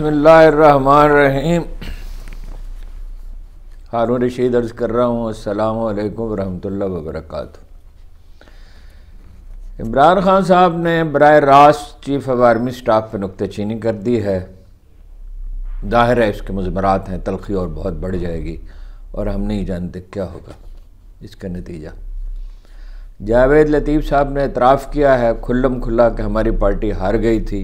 بسم اللہ الرحمن الرحیم ہارون رشید عرض کر رہا ہوں السلام علیکم ورحمۃ اللہ وبرکاتہ عمران خان صاحب نے براہ راست چیف آف آرمی اسٹاف پہ نکتہ چینی کر دی ہے ظاہر ہے اس کے مضمرات ہیں تلخی اور بہت بڑھ جائے گی اور ہم نہیں جانتے کیا ہوگا اس کا نتیجہ جاوید لطیف صاحب نے اعتراف کیا ہے کھلم کھلا کہ ہماری پارٹی ہار گئی تھی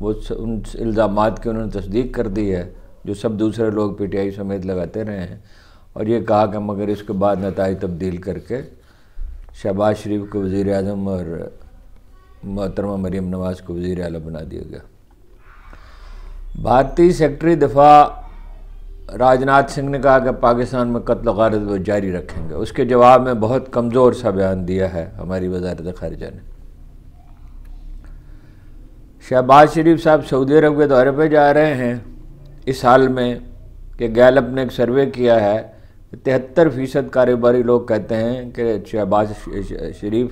وہ ان الزامات کی انہوں نے تصدیق کر دی ہے جو سب دوسرے لوگ پی ٹی آئی سمیت لگاتے رہے ہیں اور یہ کہا کہ مگر اس کے بعد نتائج تبدیل کر کے شہباز شریف کو وزیر اعظم اور محترمہ مریم نواز کو وزیر اعلیٰ بنا دیا گیا بھارتی سیکٹری دفاع راجنات سنگھ نے کہا کہ پاکستان میں قتل و وہ جاری رکھیں گے اس کے جواب میں بہت کمزور سا بیان دیا ہے ہماری وزارت خارجہ نے شہباز شریف صاحب سعودی عرب کے دورے پہ جا رہے ہیں اس حال میں کہ گیل اپنے ایک سروے کیا ہے تہتر فیصد کاروباری لوگ کہتے ہیں کہ شہباز شریف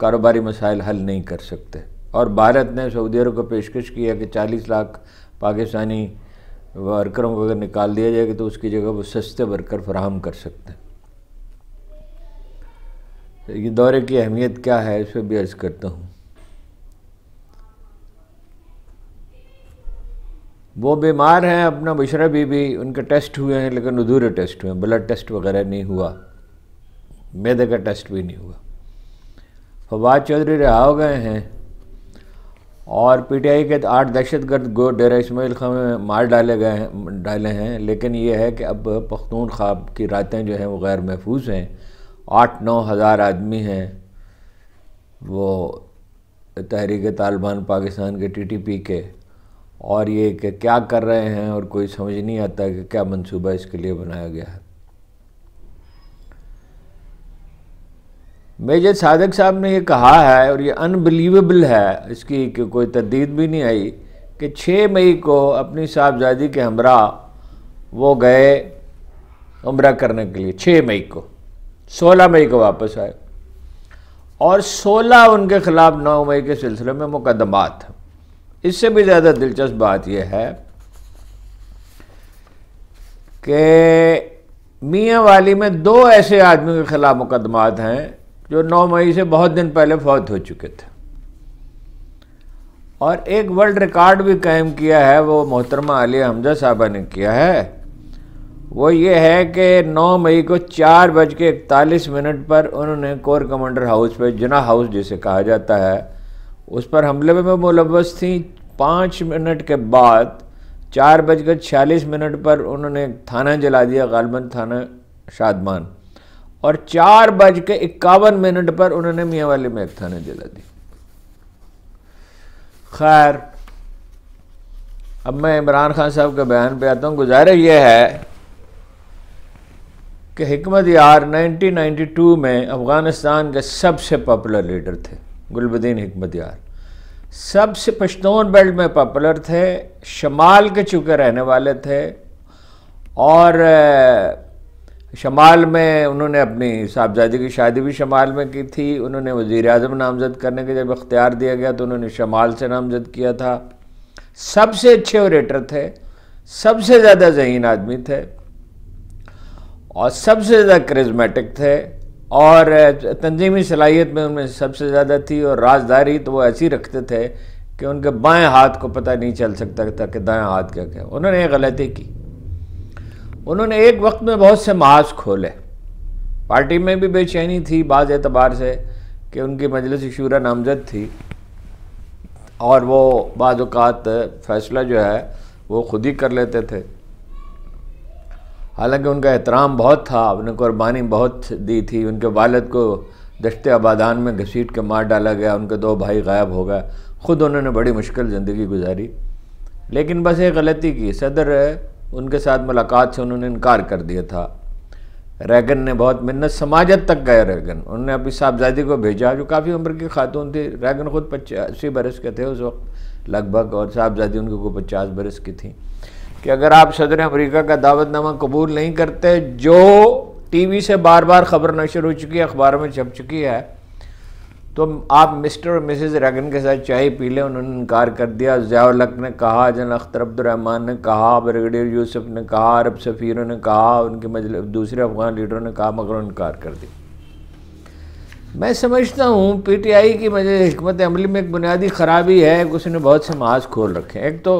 کاروباری مسائل حل نہیں کر سکتے اور بھارت نے سعودی عرب کو پیشکش کیا ہے کہ چالیس لاکھ پاکستانی ورکروں کو اگر نکال دیا جائے گا تو اس کی جگہ وہ سستے ورکر فراہم کر سکتے ہیں یہ دورے کی اہمیت کیا ہے اس پہ بھی عرض کرتا ہوں وہ بیمار ہیں اپنا بی بھی ان کے ٹیسٹ ہوئے ہیں لیکن ادھورے ٹیسٹ ہوئے ہیں بلڈ ٹیسٹ وغیرہ نہیں ہوا میدے کا ٹیسٹ بھی نہیں ہوا فواد چودھری رہا ہو گئے ہیں اور پی ٹی آئی کے آٹھ دہشت گرد گو ڈیرہ اسماعیل خاں میں مار ڈالے گئے ہیں ڈالے ہیں لیکن یہ ہے کہ اب پختون خواب کی راتیں جو ہیں وہ غیر محفوظ ہیں آٹھ نو ہزار آدمی ہیں وہ تحریک طالبان پاکستان کے ٹی ٹی پی کے اور یہ کہ کیا کر رہے ہیں اور کوئی سمجھ نہیں آتا کہ کیا منصوبہ اس کے لیے بنایا گیا ہے میجر صادق صاحب نے یہ کہا ہے اور یہ انبلیویبل ہے اس کی کہ کوئی تردید بھی نہیں آئی کہ چھ مئی کو اپنی صاحبزادی کے ہمراہ وہ گئے عمرہ کرنے کے لیے چھ مئی کو سولہ مئی کو واپس آئے اور سولہ ان کے خلاف نو مئی کے سلسلے میں مقدمات ہیں اس سے بھی زیادہ دلچسپ بات یہ ہے کہ میاں والی میں دو ایسے آدمیوں کے خلاف مقدمات ہیں جو نو مئی سے بہت دن پہلے فوت ہو چکے تھے اور ایک ورلڈ ریکارڈ بھی قائم کیا ہے وہ محترمہ علی حمزہ صاحبہ نے کیا ہے وہ یہ ہے کہ نو مئی کو چار بج کے اکتالیس منٹ پر انہوں نے کور کمانڈر ہاؤس پہ جنا ہاؤس جسے کہا جاتا ہے اس پر حملے میں ملوث تھیں پانچ منٹ کے بعد چار بج کے چھیالیس منٹ پر انہوں نے تھانہ جلا دیا غالباً تھانہ شادمان اور چار بج کے اکاون منٹ پر انہوں نے میاں والی میں ایک تھانہ جلا دی خیر اب میں عمران خان صاحب کے بیان پہ آتا ہوں گزارہ یہ ہے کہ حکمت یار نائنٹین نائنٹی ٹو میں افغانستان کے سب سے پاپولر لیڈر تھے گلبدین حکمت یار سب سے پشتون بیلٹ میں پاپولر تھے شمال کے چکے رہنے والے تھے اور شمال میں انہوں نے اپنی صاحبزادی کی شادی بھی شمال میں کی تھی انہوں نے وزیر اعظم نامزد کرنے کے جب اختیار دیا گیا تو انہوں نے شمال سے نامزد کیا تھا سب سے اچھے اوریٹر تھے سب سے زیادہ ذہین آدمی تھے اور سب سے زیادہ کرزمیٹک تھے اور تنظیمی صلاحیت میں ان میں سب سے زیادہ تھی اور رازداری تو وہ ایسی رکھتے تھے کہ ان کے بائیں ہاتھ کو پتہ نہیں چل سکتا تھا کہ دائیں ہاتھ کیا کیا انہوں نے ایک غلطی کی انہوں نے ایک وقت میں بہت سے محاذ کھولے پارٹی میں بھی بے چینی تھی بعض اعتبار سے کہ ان کی مجلس شورا نامزد تھی اور وہ بعض اوقات فیصلہ جو ہے وہ خود ہی کر لیتے تھے حالانکہ ان کا احترام بہت تھا آپ نے قربانی بہت دی تھی ان کے والد کو دشتے آبادان میں گھسیٹ کے مار ڈالا گیا ان کے دو بھائی غائب ہو گئے خود انہوں نے بڑی مشکل زندگی گزاری لیکن بس یہ غلطی کی صدر ان کے ساتھ ملاقات سے انہوں نے انکار کر دیا تھا ریگن نے بہت منت سماجت تک گئے ریگن انہوں نے اپنی صاحبزادی کو بھیجا جو کافی عمر کی خاتون تھی ریگن خود پچاسی برس کے تھے اس وقت لگ بھگ اور صاحبزادی ان کے کوئی پچاس برس کی تھیں کہ اگر آپ صدر امریکہ کا دعوت نامہ قبول نہیں کرتے جو ٹی وی سے بار بار خبر نشر ہو چکی ہے اخباروں میں چھپ چکی ہے تو آپ مسٹر اور مسز ریگن کے ساتھ چائے پی لیں انہوں نے انکار کر دیا ضیاء الق نے کہا جن اختر عبد عبدالرحمٰن نے کہا بریگیڈیر یوسف نے کہا عرب سفیروں نے کہا ان کے مجلس دوسرے افغان لیڈروں نے کہا مگر انکار کر دی میں سمجھتا ہوں پی ٹی آئی کی مجھے حکمت عملی میں ایک بنیادی خرابی ہے کہ اس نے بہت سے محاذ کھول رکھے ہیں ایک تو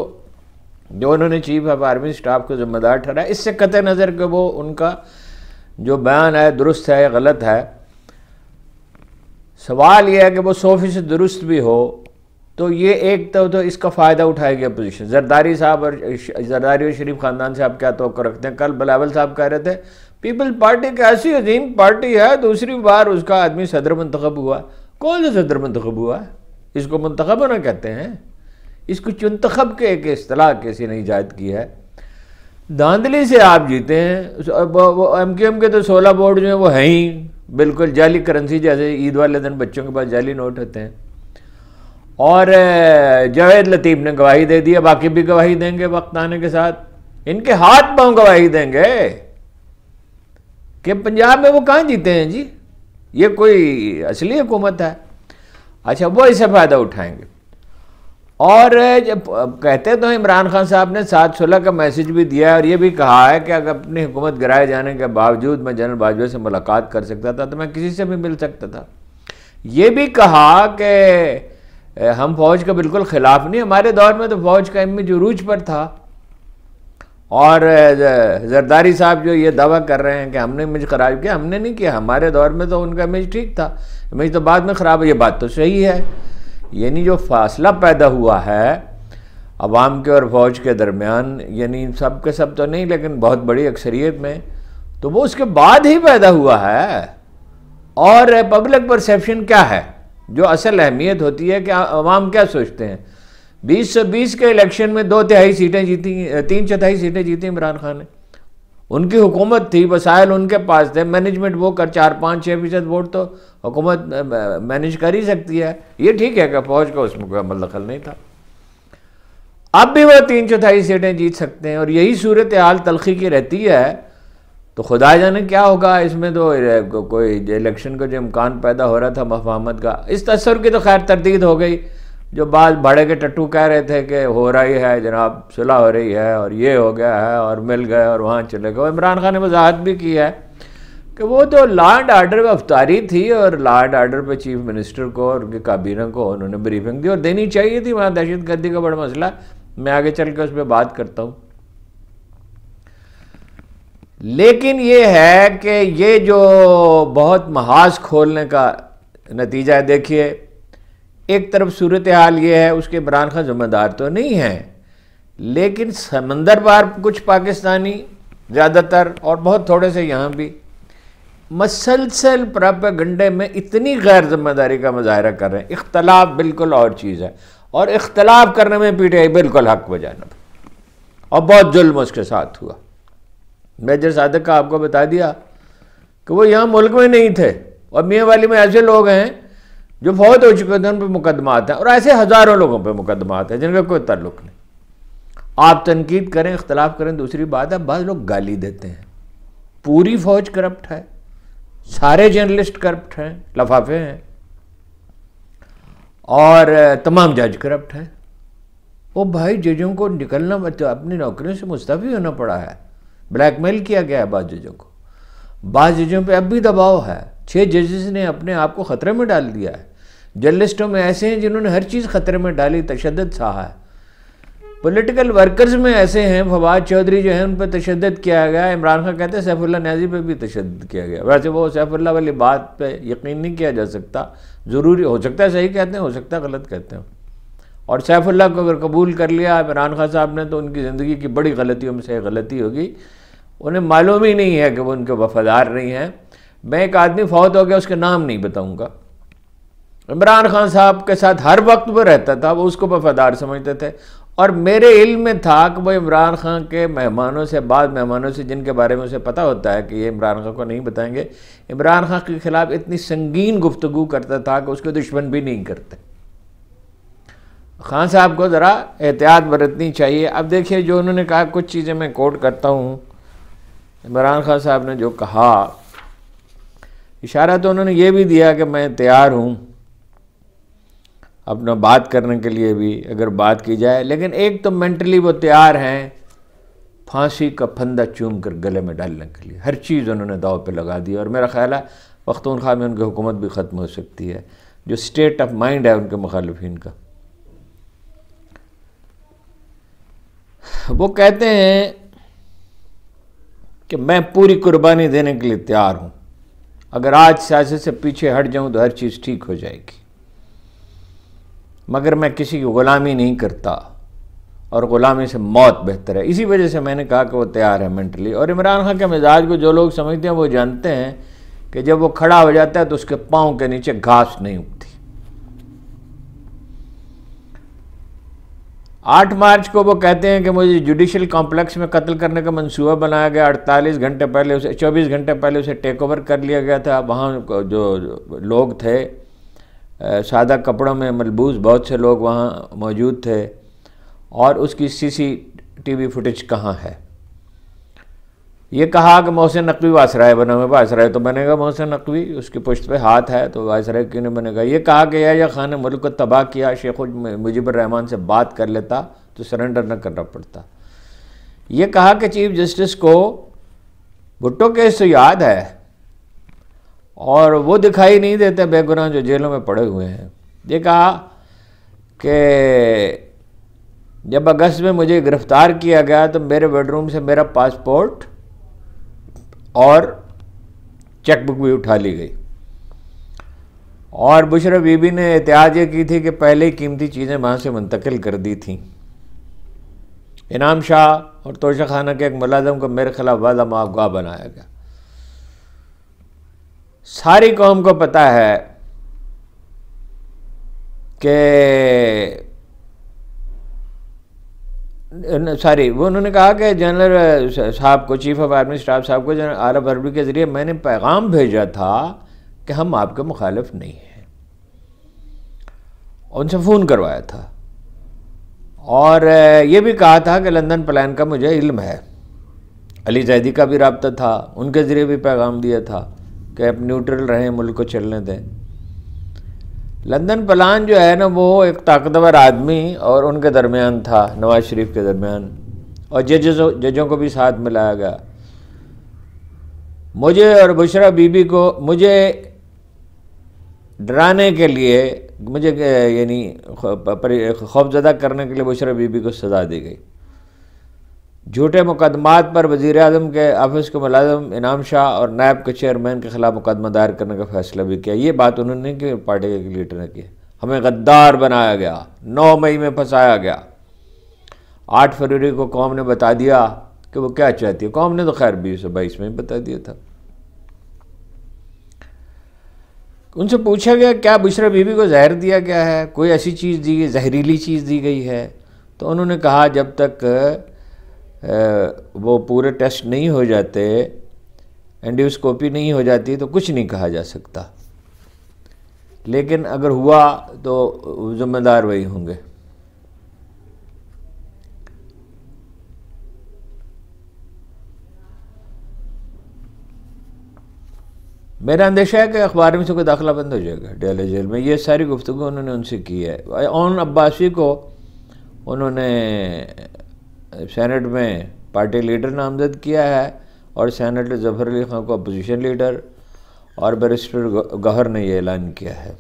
جو انہوں نے چیف آف آرمی سٹاف کو ذمہ دار ٹھہرا اس سے قطع نظر کہ وہ ان کا جو بیان ہے درست ہے غلط ہے سوال یہ ہے کہ وہ سو سے درست بھی ہو تو یہ ایک تو تو اس کا فائدہ اٹھائے گی اپوزیشن زرداری صاحب اور زرداری اور شریف خاندان صاحب کیا توقع رکھتے ہیں کل بلاول صاحب کہہ رہے تھے پیپل پارٹی ایک ایسی عظیم پارٹی ہے دوسری بار اس کا آدمی صدر منتخب ہوا کون سے صدر منتخب ہوا اس کو منتخب ہونا کہتے ہیں اس کو چنتخب کے ایک اصطلاح کسی نے ایجاد کی ہے داندلی سے آپ جیتے ہیں ایم کیو ایم کے تو سولہ بورڈ جو ہیں وہ ہیں ہی بالکل جعلی کرنسی جیسے عید والے دن بچوں کے پاس جعلی نوٹ ہوتے ہیں اور جاوید لطیف نے گواہی دے دی باقی بھی گواہی دیں گے وقت آنے کے ساتھ ان کے ہاتھ پاؤں گواہی دیں گے کہ پنجاب میں وہ کہاں جیتے ہیں جی یہ کوئی اصلی حکومت ہے اچھا وہ اسے فائدہ اٹھائیں گے اور جب کہتے تو عمران خان صاحب نے سات سولہ کا میسج بھی دیا ہے اور یہ بھی کہا ہے کہ اگر اپنی حکومت گرائے جانے کے باوجود میں جنرل باجوہ سے ملاقات کر سکتا تھا تو میں کسی سے بھی مل سکتا تھا یہ بھی کہا کہ ہم فوج کا بالکل خلاف نہیں ہمارے دور میں تو فوج کا امی جروج پر تھا اور زرداری صاحب جو یہ دعویٰ کر رہے ہیں کہ ہم نے امیج خراب کیا ہم نے نہیں کیا ہمارے دور میں تو ان کا امیج ٹھیک تھا امیج تو بعد میں خراب ہے یہ بات تو صحیح ہے یعنی جو فاصلہ پیدا ہوا ہے عوام کے اور فوج کے درمیان یعنی سب کے سب تو نہیں لیکن بہت بڑی اکثریت میں تو وہ اس کے بعد ہی پیدا ہوا ہے اور پبلک پرسیپشن کیا ہے جو اصل اہمیت ہوتی ہے کہ عوام کیا سوچتے ہیں بیس سو بیس کے الیکشن میں دو تہائی سیٹیں جیتی تین چوتھائی سیٹیں جیتی عمران خان نے ان کی حکومت تھی وسائل ان کے پاس تھے مینجمنٹ وہ کر چار پانچ چھ فیصد ووٹ تو حکومت مینج کر ہی سکتی ہے یہ ٹھیک ہے کہ فوج کا اس میں کوئی عمل دخل نہیں تھا اب بھی وہ تین چوتھائی سیٹیں جیت سکتے ہیں اور یہی صورت حال تلخی کی رہتی ہے تو خدا جانے کیا ہوگا اس میں تو کوئی الیکشن کا جو امکان پیدا ہو رہا تھا مفاہمت کا اس تصور کی تو خیر تردید ہو گئی جو بعض بھڑے کے ٹٹو کہہ رہے تھے کہ ہو رہی ہے جناب صلح ہو رہی ہے اور یہ ہو گیا ہے اور مل گئے اور وہاں چلے گئے عمران خان نے وضاحت بھی کی ہے کہ وہ تو لانڈ آرڈر پہ افطاری تھی اور لانڈ آرڈر پہ چیف منسٹر کو ان کے کابینہ کو انہوں نے بریفنگ دی اور دینی چاہیے تھی وہاں دہشت گردی کا بڑا مسئلہ میں آگے چل کے اس پہ بات کرتا ہوں لیکن یہ ہے کہ یہ جو بہت محاذ کھولنے کا نتیجہ ہے دیکھیے ایک طرف صورتحال یہ ہے اس کے خان ذمہ دار تو نہیں ہے لیکن سمندر بار کچھ پاکستانی زیادہ تر اور بہت تھوڑے سے یہاں بھی مسلسل پراپیگنڈے میں اتنی غیر ذمہ داری کا مظاہرہ کر رہے ہیں اختلاف بالکل اور چیز ہے اور اختلاف کرنے میں پی ٹی آئی بالکل حق بجانب اور بہت ظلم اس کے ساتھ ہوا میجر صادق کا آپ کو بتا دیا کہ وہ یہاں ملک میں نہیں تھے اور میاں والی میں ایسے لوگ ہیں جو فوت ہو چکے تھے ہیں ان پہ مقدمات ہیں اور ایسے ہزاروں لوگوں پہ مقدمات ہیں جن کا کوئی تعلق نہیں آپ تنقید کریں اختلاف کریں دوسری بات ہے بعض لوگ گالی دیتے ہیں پوری فوج کرپٹ ہے سارے جرنلسٹ کرپٹ ہیں لفافے ہیں اور تمام جج کرپٹ ہیں وہ بھائی ججوں کو نکلنا اپنی نوکریوں سے مستفی ہونا پڑا ہے بلیک میل کیا گیا ہے بعض ججوں کو بعض ججوں پہ اب بھی دباؤ ہے چھ ججز نے اپنے آپ کو خطرے میں ڈال دیا ہے جرنلسٹوں میں ایسے ہیں جنہوں نے ہر چیز خطرے میں ڈالی تشدد سا ہے پولیٹیکل ورکرز میں ایسے ہیں فواد چودھری جو ہیں ان پہ تشدد کیا گیا عمران خان کہتے ہیں سیف اللہ نیازی پہ بھی تشدد کیا گیا ویسے وہ سیف اللہ والی بات پہ یقین نہیں کیا جا سکتا ضروری ہو سکتا ہے صحیح کہتے ہیں ہو سکتا ہے غلط کہتے ہیں اور سیف اللہ کو اگر قبول کر لیا عمران خان صاحب نے تو ان کی زندگی کی بڑی غلطیوں میں سے غلطی ہوگی انہیں معلوم ہی نہیں ہے کہ وہ ان کے وفادار نہیں ہیں میں ایک آدمی فوت ہو گیا اس کے نام نہیں بتاؤں گا عمران خان صاحب کے ساتھ ہر وقت وہ رہتا تھا وہ اس کو وفادار سمجھتے تھے اور میرے علم میں تھا کہ وہ عمران خان کے مہمانوں سے بعض مہمانوں سے جن کے بارے میں اسے پتہ ہوتا ہے کہ یہ عمران خان کو نہیں بتائیں گے عمران خان کے خلاف اتنی سنگین گفتگو کرتا تھا کہ اس کے دشمن بھی نہیں کرتے خان صاحب کو ذرا احتیاط برتنی چاہیے اب دیکھیے جو انہوں نے کہا کچھ چیزیں میں کوٹ کرتا ہوں عمران خان صاحب نے جو کہا اشارہ تو انہوں نے یہ بھی دیا کہ میں تیار ہوں اپنا بات کرنے کے لیے بھی اگر بات کی جائے لیکن ایک تو مینٹلی وہ تیار ہیں پھانسی کا پھندہ چوم کر گلے میں ڈالنے کے لیے ہر چیز انہوں نے داؤ پہ لگا دی اور میرا خیال ہے پختونخوا میں ان کی حکومت بھی ختم ہو سکتی ہے جو اسٹیٹ آف مائنڈ ہے ان کے مخالفین کا وہ کہتے ہیں کہ میں پوری قربانی دینے کے لیے تیار ہوں اگر آج سیاست سے پیچھے ہٹ جاؤں تو ہر چیز ٹھیک ہو جائے گی مگر میں کسی کی غلامی نہیں کرتا اور غلامی سے موت بہتر ہے اسی وجہ سے میں نے کہا کہ وہ تیار ہے مینٹلی اور عمران خان کے مزاج کو جو لوگ سمجھتے ہیں وہ جانتے ہیں کہ جب وہ کھڑا ہو جاتا ہے تو اس کے پاؤں کے نیچے گھاس نہیں اگتی آٹھ مارچ کو وہ کہتے ہیں کہ مجھے جوڈیشل کمپلیکس میں قتل کرنے کا منصوبہ بنایا گیا اڑتالیس گھنٹے پہلے اسے چوبیس گھنٹے پہلے اسے ٹیک اوور کر لیا گیا تھا وہاں جو لوگ تھے سادہ کپڑوں میں ملبوز بہت سے لوگ وہاں موجود تھے اور اس کی سی سی ٹی وی فوٹیج کہاں ہے یہ کہا کہ محسن نقوی واسرائے بنا ہوئے واسرائے تو بنے گا محسن نقوی اس کی پشت پہ ہاتھ ہے تو واسرائے کیوں نہیں بنے گا یہ کہا کہ یا خان نے ملک کو تباہ کیا شیخ مجیب الرحمان سے بات کر لیتا تو سرنڈر نہ کرنا پڑتا یہ کہا کہ چیف جسٹس کو بھٹو کیس تو یاد ہے اور وہ دکھائی نہیں دیتے بے گناہ جو جیلوں میں پڑے ہوئے ہیں یہ کہا کہ جب اگست میں مجھے گرفتار کیا گیا تو میرے بیڈ روم سے میرا پاسپورٹ اور چیک بک بھی اٹھا لی گئی اور بشر بی بی نے احتیاط یہ کی تھی کہ پہلے قیمتی چیزیں وہاں سے منتقل کر دی تھیں انعام شاہ اور توشہ خانہ کے ایک ملازم کو میرے خلاف معاف معافہ بنایا گیا ساری قوم کو پتہ ہے کہ ساری وہ انہوں نے کہا کہ جنرل صاحب کو چیف آف آرمی سٹاف صاحب کو جنرل عرب عربی کے ذریعے میں نے پیغام بھیجا تھا کہ ہم آپ کے مخالف نہیں ہیں ان سے فون کروایا تھا اور یہ بھی کہا تھا کہ لندن پلان کا مجھے علم ہے علی زیدی کا بھی رابطہ تھا ان کے ذریعے بھی پیغام دیا تھا کہ آپ نیوٹرل رہیں ملک کو چلنے دیں لندن پلان جو ہے نا وہ ایک طاقتور آدمی اور ان کے درمیان تھا نواز شریف کے درمیان اور ججوں کو بھی ساتھ ملایا گیا مجھے اور بشرا بی بی کو مجھے ڈرانے کے لیے مجھے یعنی خوفزدہ کرنے کے لیے بشرا بی بی کو سزا دی گئی جھوٹے مقدمات پر وزیر اعظم کے آفس کے ملازم انعام شاہ اور نائب کے چیئرمین کے خلاف مقدمہ دائر کرنے کا فیصلہ بھی کیا یہ بات انہوں نے کہ پارٹی کے لیڈر نے کی ہمیں غدار بنایا گیا نو مئی میں پھنسایا گیا آٹھ فروری کو قوم نے بتا دیا کہ وہ کیا چاہتی ہے قوم نے تو خیر بیس سو بائیس میں ہی بتا دیا تھا ان سے پوچھا گیا کیا بی بیوی کو زہر دیا گیا ہے کوئی ایسی چیز دی گئی زہریلی چیز دی گئی ہے تو انہوں نے کہا جب تک وہ پورے ٹیسٹ نہیں ہو جاتے اینڈیوسکوپی نہیں ہو جاتی تو کچھ نہیں کہا جا سکتا لیکن اگر ہوا تو ذمہ دار وہی ہوں گے میرا اندیشہ ہے کہ اخبار میں سے کوئی داخلہ بند ہو جائے گا ڈیل جیل میں یہ ساری گفتگو انہوں نے ان سے کی ہے اون عباسی کو انہوں نے سینٹ میں پارٹی لیڈر نامزد کیا ہے اور سینٹ ظفر علی خان کو اپوزیشن لیڈر اور بیرسٹر گہر نے یہ اعلان کیا ہے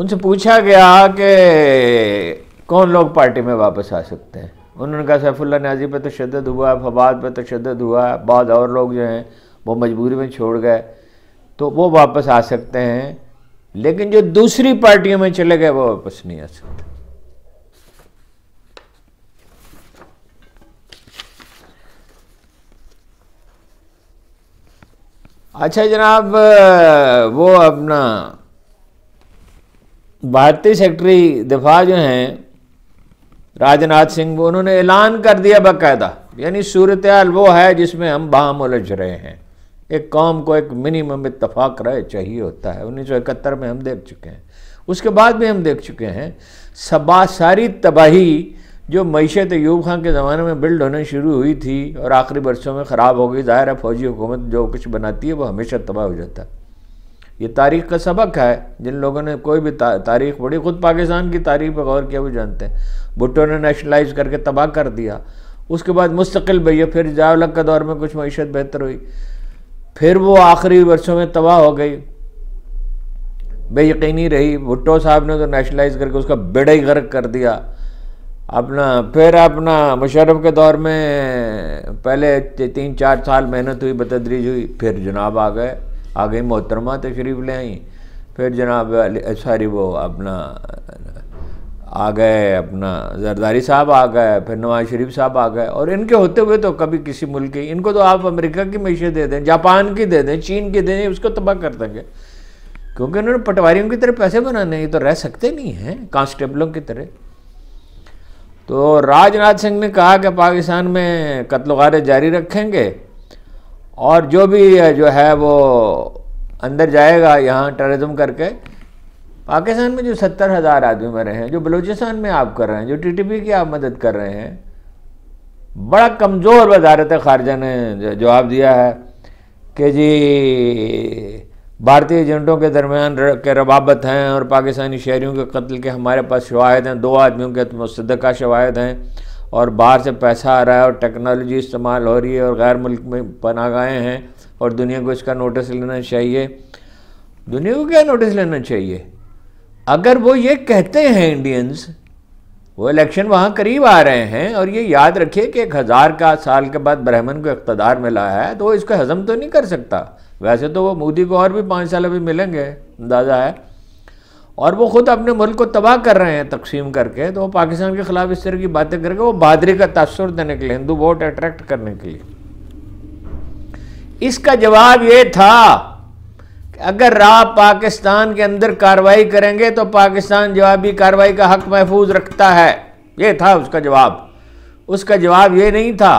ان سے پوچھا گیا کہ کون لوگ پارٹی میں واپس آ سکتے ہیں انہوں نے کہا سیف اللہ نیازی پہ تشدد ہوا ہے فواد پہ تشدد ہوا ہے بعض اور لوگ جو ہیں وہ مجبوری میں چھوڑ گئے تو وہ واپس آ سکتے ہیں لیکن جو دوسری پارٹیوں میں چلے گئے وہ واپس نہیں آ سکتے اچھا جناب وہ اپنا بھارتی سیکٹری دفاع جو ہیں راج ناتھ سنگھ انہوں نے اعلان کر دیا باقاعدہ یعنی صورتحال وہ ہے جس میں ہم باہم الجھ رہے ہیں ایک قوم کو ایک منیمم اتفاق رہے چاہیے ہوتا ہے انیس سو اکہتر میں ہم دیکھ چکے ہیں اس کے بعد بھی ہم دیکھ چکے ہیں سبا ساری تباہی جو معیشت ایوب خان کے زمانے میں بلڈ ہونے شروع ہوئی تھی اور آخری برسوں میں خراب ہو گئی ظاہر ہے فوجی حکومت جو کچھ بناتی ہے وہ ہمیشہ تباہ ہو جاتا ہے یہ تاریخ کا سبق ہے جن لوگوں نے کوئی بھی تاریخ پڑی خود پاکستان کی تاریخ پہ غور کیا وہ جانتے ہیں بھٹو نے نیشنلائز کر کے تباہ کر دیا اس کے بعد مستقل بھیا پھر جاولگ کا دور میں کچھ معیشت بہتر ہوئی پھر وہ آخری برسوں میں تباہ ہو گئی بے یقینی رہی بھٹو صاحب نے تو نیشنلائز کر کے اس کا ہی غرق کر دیا اپنا پھر اپنا مشرف کے دور میں پہلے تین چار سال محنت ہوئی بتدریج ہوئی پھر جناب آ گئے آ گئی محترمہ تشریف لے آئیں پھر جناب ساری وہ اپنا آ گئے اپنا زرداری صاحب آ گئے پھر نواز شریف صاحب آ گئے اور ان کے ہوتے ہوئے تو کبھی کسی ملک کے ان کو تو آپ امریکہ کی معیشت دے دیں جاپان کی دے دیں چین کی دے دیں اس کو تباہ کر دیں گے کیونکہ انہوں نے پٹواریوں کی طرح پیسے بنانے یہ تو رہ سکتے نہیں ہیں کانسٹیبلوں کی طرح تو راج ناتھ سنگھ نے کہا کہ پاکستان میں قتل و غارے جاری رکھیں گے اور جو بھی جو ہے وہ اندر جائے گا یہاں ٹیررزم کر کے پاکستان میں جو ستر ہزار آدمی میں رہے ہیں جو بلوچستان میں آپ کر رہے ہیں جو ٹی ٹی پی کی آپ مدد کر رہے ہیں بڑا کمزور وزارت خارجہ نے جواب دیا ہے کہ جی بھارتی ایجنٹوں کے درمیان کے روابط ہیں اور پاکستانی شہریوں کے قتل کے ہمارے پاس شواہد ہیں دو آدمیوں کے مصدقہ شواہد ہیں اور باہر سے پیسہ آ رہا ہے اور ٹیکنالوجی استعمال ہو رہی ہے اور غیر ملک میں پناہ گاہیں ہیں اور دنیا کو اس کا نوٹس لینا چاہیے دنیا کو کیا نوٹس لینا چاہیے اگر وہ یہ کہتے ہیں انڈینز وہ الیکشن وہاں قریب آ رہے ہیں اور یہ یاد رکھیے کہ ایک ہزار کا سال کے بعد برہمن کو اقتدار میں ہے تو وہ اس کو ہضم تو نہیں کر سکتا ویسے تو وہ مودی کو اور بھی پانچ سال ابھی ملیں گے اندازہ ہے اور وہ خود اپنے ملک کو تباہ کر رہے ہیں تقسیم کر کے تو وہ پاکستان کے خلاف اس طرح کی باتیں کر کے وہ بہادری کا تاثر دینے کے لیے ہندو ووٹ اٹریکٹ کرنے کے لیے اس کا جواب یہ تھا کہ اگر آپ پاکستان کے اندر کاروائی کریں گے تو پاکستان جوابی کاروائی کا حق محفوظ رکھتا ہے یہ تھا اس کا جواب اس کا جواب یہ نہیں تھا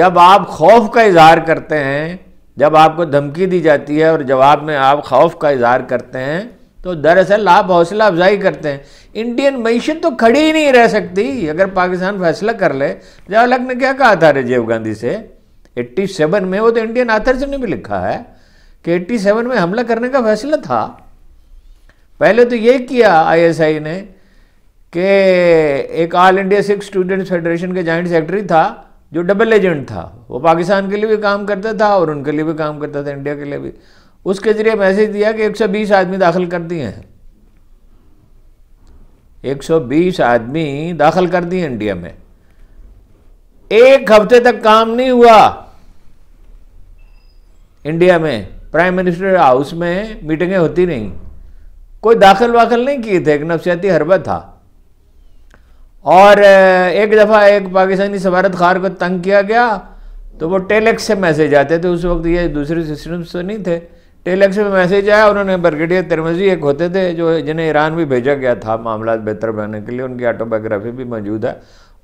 جب آپ خوف کا اظہار کرتے ہیں جب آپ کو دھمکی دی جاتی ہے اور جواب میں آپ خوف کا اظہار کرتے ہیں تو دراصل آپ حوصلہ افزائی کرتے ہیں انڈین معیشت تو کھڑی ہی نہیں رہ سکتی اگر پاکستان فیصلہ کر لے جا الگ نے کیا کہا تھا رجیو گاندھی سے ایٹی سیون میں وہ تو انڈین آتھر سے بھی لکھا ہے کہ ایٹی سیون میں حملہ کرنے کا فیصلہ تھا پہلے تو یہ کیا آئی ایس آئی نے کہ ایک all India Sikh students federation کے جوائنٹ سیکرٹری تھا جو ڈبل ایجنٹ تھا وہ پاکستان کے لیے بھی کام کرتا تھا اور ان کے لیے بھی کام کرتا تھا انڈیا کے لیے بھی اس کے ذریعے میسج دیا کہ ایک سو بیس آدمی داخل کر دیے ہیں ایک سو بیس آدمی داخل کر دیے انڈیا میں ایک ہفتے تک کام نہیں ہوا انڈیا میں پرائم منسٹر ہاؤس میں میٹنگیں ہوتی نہیں کوئی داخل واخل نہیں کیے تھے ایک نفسیاتی حربہ تھا اور ایک دفعہ ایک پاکستانی سفارت خار کو تنگ کیا گیا تو وہ ٹیلیکس سے میسیج آتے تھے اس وقت یہ دوسرے سسٹم تو نہیں تھے ٹیلیکس میں میسیج آیا انہوں نے برگیڈیئر ترمزی ایک ہوتے تھے جو جنہیں ایران بھی بھیجا گیا تھا معاملات بہتر بنانے کے لیے ان کی آٹو بایوگرافی بھی موجود ہے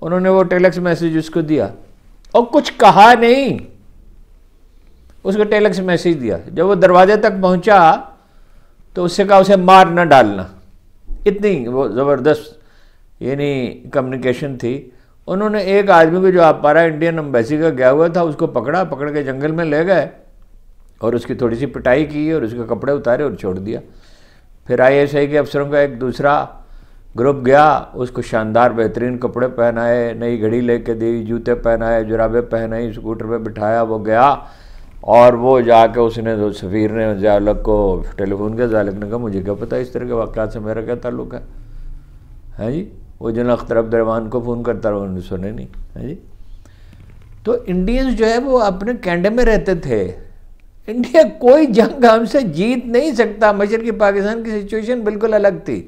انہوں نے وہ ٹیلیکس میسیج اس کو دیا اور کچھ کہا نہیں اس کو ٹیلیکس میسیج دیا جب وہ دروازے تک پہنچا تو اس سے کہا اسے مار نہ ڈالنا اتنی وہ زبردست یعنی کمیونیکیشن تھی انہوں نے ایک آدمی کو جو آپ پارا انڈین امبیسی کا گیا ہوا تھا اس کو پکڑا پکڑ کے جنگل میں لے گئے اور اس کی تھوڑی سی پٹائی کی اور اس کے کپڑے اتارے اور چھوڑ دیا پھر آئی ایس آئی کے افسروں کا ایک دوسرا گروپ گیا اس کو شاندار بہترین کپڑے پہنائے نئی گھڑی لے کے دی جوتے پہنائے جرابے پہنائی اسکوٹر پہ بٹھایا وہ گیا اور وہ جا کے اس نے سفیر نے زیالک کو ٹیلیفون کیا زیالک نے کہا مجھے کیا پتا اس طرح کے واقعات سے میرا کیا تعلق ہے ہاں جی وہ جن اختر کو فون کرتا رہا انہوں نے سنے نہیں جی؟ تو انڈینز جو ہے وہ اپنے کینڈے میں رہتے تھے انڈیا کوئی جنگ ہم سے جیت نہیں سکتا مشرقی پاکستان کی سچویشن بالکل الگ تھی